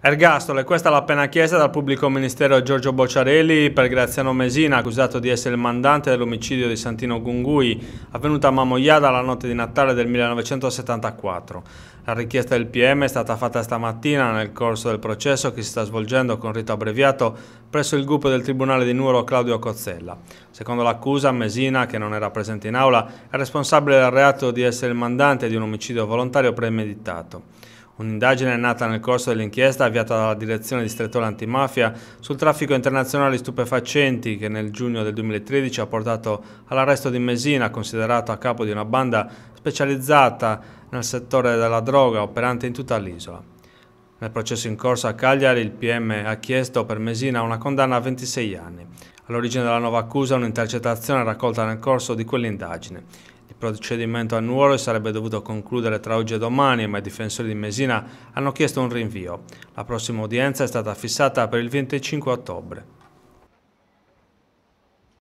Ergastolo, e questa l'ha appena chiesta dal pubblico ministero Giorgio Bocciarelli per Graziano Mesina, accusato di essere il mandante dell'omicidio di Santino Gungui, avvenuto a Mamoiada la notte di Natale del 1974. La richiesta del PM è stata fatta stamattina nel corso del processo che si sta svolgendo con rito abbreviato presso il gruppo del Tribunale di Nuoro Claudio Cozzella. Secondo l'accusa, Mesina, che non era presente in aula, è responsabile del reato di essere il mandante di un omicidio volontario premeditato. Un'indagine è nata nel corso dell'inchiesta avviata dalla Direzione Distrettuale Antimafia sul traffico internazionale di stupefacenti che nel giugno del 2013 ha portato all'arresto di Mesina, considerato a capo di una banda specializzata nel settore della droga operante in tutta l'isola. Nel processo in corso a Cagliari il PM ha chiesto per Mesina una condanna a 26 anni. All'origine della nuova accusa un'intercettazione raccolta nel corso di quell'indagine procedimento a Nuoro sarebbe dovuto concludere tra oggi e domani, ma i difensori di Mesina hanno chiesto un rinvio. La prossima udienza è stata fissata per il 25 ottobre.